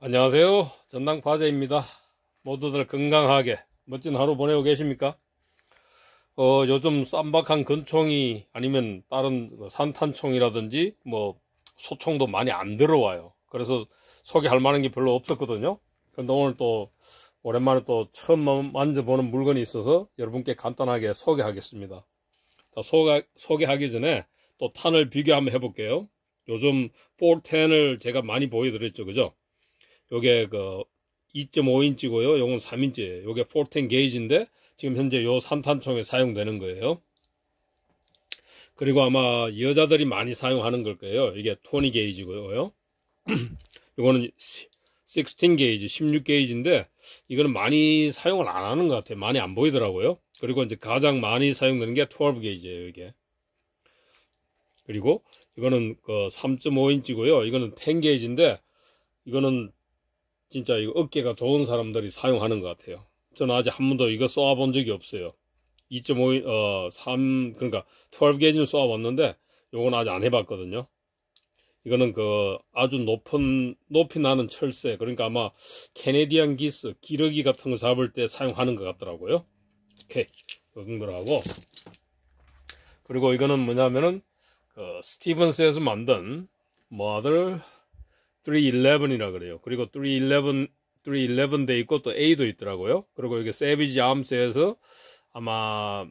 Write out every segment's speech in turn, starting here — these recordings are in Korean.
안녕하세요 전당 과제입니다 모두들 건강하게 멋진 하루 보내고 계십니까 어 요즘 쌈박한 근총이 아니면 다른 그 산탄총이라든지 뭐 소총도 많이 안 들어와요 그래서 소개할 만한 게 별로 없었거든요 그런데 오늘 또 오랜만에 또 처음 만져보는 물건이 있어서 여러분께 간단하게 소개하겠습니다 자 소개, 소개하기 전에 또 탄을 비교 한번 해볼게요 요즘 410을 제가 많이 보여드렸죠 그죠 요게 그 2.5인치고요. 요건 3인치예요. 요게 410 게이지인데 지금 현재 요3탄총에 사용되는 거예요. 그리고 아마 여자들이 많이 사용하는 걸 거예요. 이게 20 게이지고요. 이거는 16 게이지, 16 게이지인데 이거는 많이 사용을 안 하는 것 같아요. 많이 안 보이더라고요. 그리고 이제 가장 많이 사용되는 게 12 게이지예요, 이게. 그리고 이거는 그 3.5인치고요. 이거는 10 게이지인데 이거는 진짜 이거 어깨가 좋은 사람들이 사용하는 것 같아요. 저는 아직 한 번도 이거 쏘아본 적이 없어요. 2.5, 어, 3, 그러니까 1 2개이지는 쏘아봤는데 요건 아직 안 해봤거든요. 이거는 그 아주 높은, 높이 나는 철새, 그러니까 아마 캐네디안 기스, 기러기 같은 거 잡을 때 사용하는 것 같더라고요. 오케이. 그런 하고 그리고 이거는 뭐냐면은 그 스티븐스에서 만든 뭐들 311이라 그래요. 그리고 311 311도 있고 또 A도 있더라고요. 그리고 여기 세비지 암스에서 아마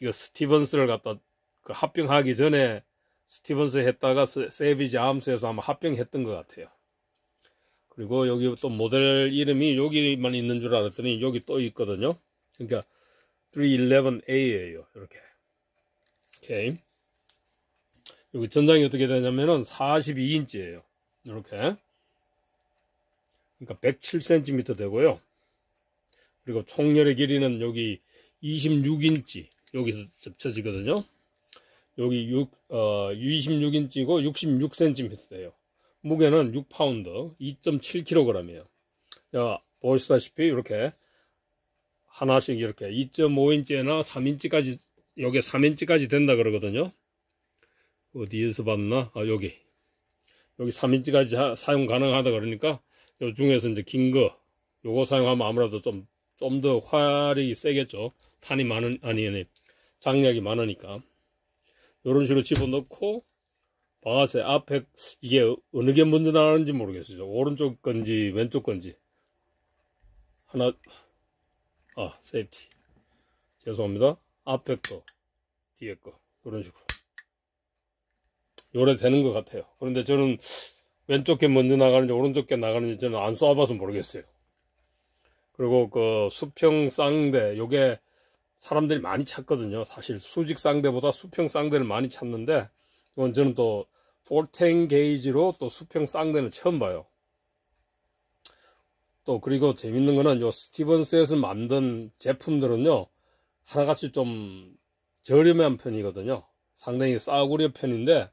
이거 스티븐스를 갖다 그 합병하기 전에 스티븐스 했다가 세비지 암스에서 아마 합병했던 것 같아요. 그리고 여기 또 모델 이름이 여기만 있는 줄 알았더니 여기 또 있거든요. 그러니까 311A예요. 이렇게. 오케이. 여기 전장이 어떻게 되냐면은 42인치예요. 이렇게 그러니까 107cm 되고요 그리고 총열의 길이는 여기 26인치 여기서 접혀지거든요 여기 6, 어, 26인치고 66cm 돼요 무게는 6파운드 2.7kg이에요 보시다시피 이렇게 하나씩 이렇게 2.5인치나 3인치까지 여기 3인치까지 된다 그러거든요 어디에서 봤나? 아 여기 여기 3인치까지 사용 가능하다 그러니까 요 중에서 이제 긴거 요거 사용하면 아무래도 좀 좀 더 활이 세겠죠 탄이 많은 아니 아니 장력이 많으니까 요런 식으로 집어넣고 방아쇠 앞에 이게 어느 게 먼저 나는지 모르겠어요 오른쪽 건지 왼쪽 건지 하나 아 세이프티 죄송합니다 앞에 거 뒤에 거 이런 식으로 요래되는 것 같아요. 그런데 저는 왼쪽 게 먼저 나가는지 오른쪽 게 나가는지 저는 안 쏴봐서 모르겠어요. 그리고 그 수평 쌍대 요게 사람들이 많이 찾거든요. 사실 수직 쌍대보다 수평 쌍대를 많이 찾는데 이건 저는 또 볼텐 게이지로 또 수평 쌍대는 처음 봐요. 또 그리고 재밌는 거는 요 스티븐스에서 만든 제품들은요. 하나같이 좀 저렴한 편이거든요. 상당히 싸구려 편인데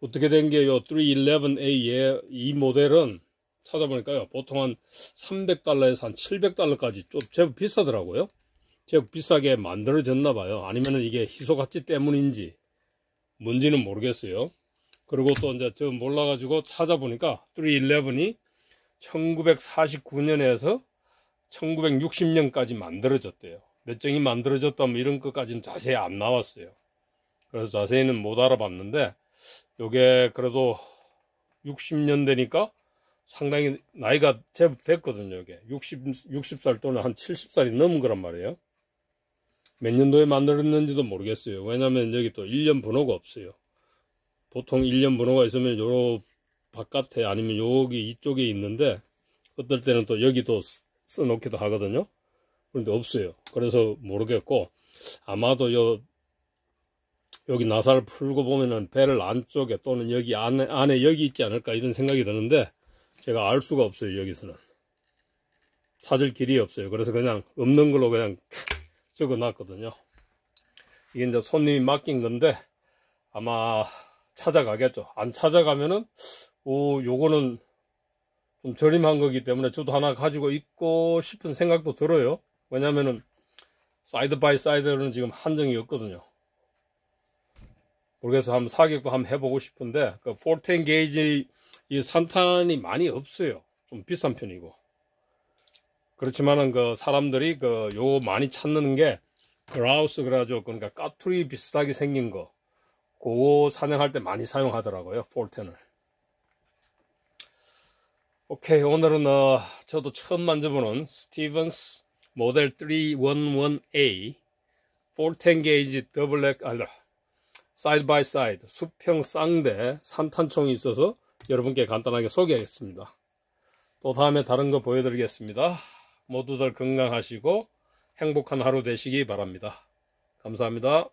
어떻게 된 게요 311A의 이 모델은 찾아보니까요 보통 한 300달러에서 한 700달러까지 좀 제법 비싸더라고요 제법 비싸게 만들어졌나 봐요 아니면 이게 희소가치 때문인지 뭔지는 모르겠어요 그리고 또 이제 저 몰라가지고 찾아보니까 311이 1949년에서 1960년까지 만들어졌대요 몇 정이 만들어졌다 뭐 이런 것까지는 자세히 안 나왔어요 그래서 자세히는 못 알아봤는데 요게 그래도 60년대니까 상당히 나이가 제법 됐거든요. 이게 60, 60살 또는 한 70살이 넘은 거란 말이에요. 몇 년도에 만들었는지도 모르겠어요. 왜냐면 여기 또 1년 번호가 없어요. 보통 1년 번호가 있으면 요 바깥에 아니면 여기 이쪽에 있는데 어떨 때는 또 여기도 써놓기도 하거든요. 그런데 없어요. 그래서 모르겠고 아마도 요 여기 나사를 풀고 보면은 배를 안쪽에 또는 여기 안에, 안에 여기 있지 않을까 이런 생각이 드는데 제가 알 수가 없어요 여기서는 찾을 길이 없어요 그래서 그냥 없는 걸로 그냥 적어 놨거든요 이게 이제 손님이 맡긴 건데 아마 찾아가겠죠 안 찾아가면은 오 요거는 좀 저렴한 거기 때문에 저도 하나 가지고 있고 싶은 생각도 들어요 왜냐면은 사이드 바이 사이드는 지금 한정이 없거든요 모르겠어 한번 사격도 한번 해보고 싶은데 그 410 게이지 이 산탄이 많이 없어요 좀 비싼 편이고 그렇지만은 그 사람들이 그 요 많이 찾는 게 그라우스 그라가 그러니까 까투리 비슷하게 생긴 거 그거 사냥할 때 많이 사용하더라고요 410을 오케이 오늘은 어, 저도 처음 만져보는 스티븐스 모델 311A 410 게이지 더블 액 알라 사이드 바이 사이드 수평 쌍대 3탄총이 있어서 여러분께 간단하게 소개하겠습니다. 또 다음에 다른 거 보여드리겠습니다. 모두들 건강하시고 행복한 하루 되시기 바랍니다. 감사합니다.